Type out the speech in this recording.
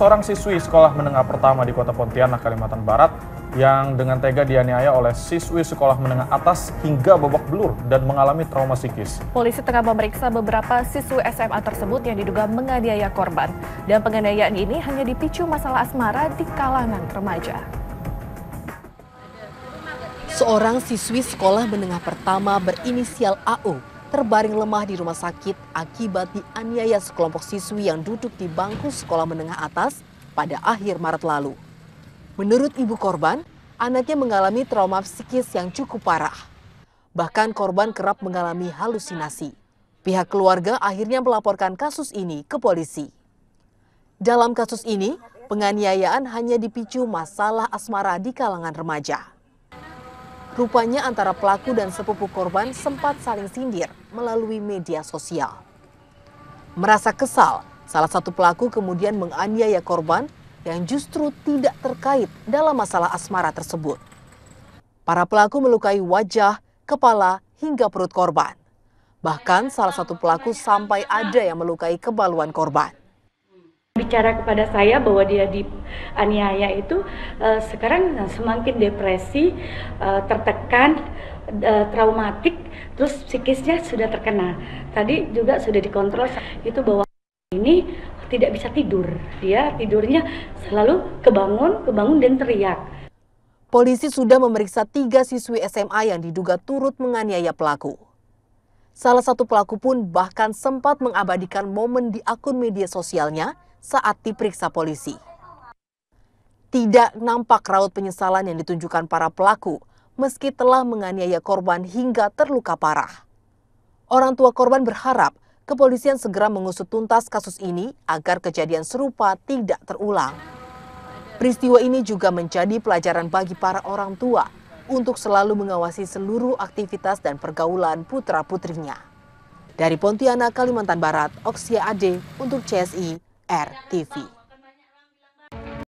seorang siswi sekolah menengah pertama di kota Pontianak, Kalimantan Barat yang dengan tega dianiaya oleh siswi sekolah menengah atas hingga babak belur dan mengalami trauma psikis. Polisi tengah memeriksa beberapa siswi SMA tersebut yang diduga menganiaya korban. Dan penganiayaan ini hanya dipicu masalah asmara di kalangan remaja. Seorang siswi sekolah menengah pertama berinisial AU terbaring lemah di rumah sakit akibat dianiaya sekelompok siswi yang duduk di bangku sekolah menengah atas pada akhir Maret lalu. Menurut ibu korban, anaknya mengalami trauma psikis yang cukup parah. Bahkan korban kerap mengalami halusinasi. Pihak keluarga akhirnya melaporkan kasus ini ke polisi. Dalam kasus ini, penganiayaan hanya dipicu masalah asmara di kalangan remaja. Rupanya antara pelaku dan sepupu korban sempat saling sindir melalui media sosial. Merasa kesal, salah satu pelaku kemudian menganiaya korban yang justru tidak terkait dalam masalah asmara tersebut. Para pelaku melukai wajah, kepala, hingga perut korban. Bahkan salah satu pelaku sampai ada yang melukai kebaluan korban bicara kepada saya bahwa dia dianiaya itu uh, sekarang semakin depresi, uh, tertekan, uh, traumatik, terus psikisnya sudah terkena. Tadi juga sudah dikontrol itu bahwa ini tidak bisa tidur. Dia tidurnya selalu kebangun, kebangun dan teriak. Polisi sudah memeriksa tiga siswi SMA yang diduga turut menganiaya pelaku. Salah satu pelaku pun bahkan sempat mengabadikan momen di akun media sosialnya saat diperiksa polisi. Tidak nampak raut penyesalan yang ditunjukkan para pelaku meski telah menganiaya korban hingga terluka parah. Orang tua korban berharap kepolisian segera mengusut tuntas kasus ini agar kejadian serupa tidak terulang. Peristiwa ini juga menjadi pelajaran bagi para orang tua untuk selalu mengawasi seluruh aktivitas dan pergaulan putra-putrinya. Dari Pontianak, Kalimantan Barat, Oksia Ade untuk CSI RTV.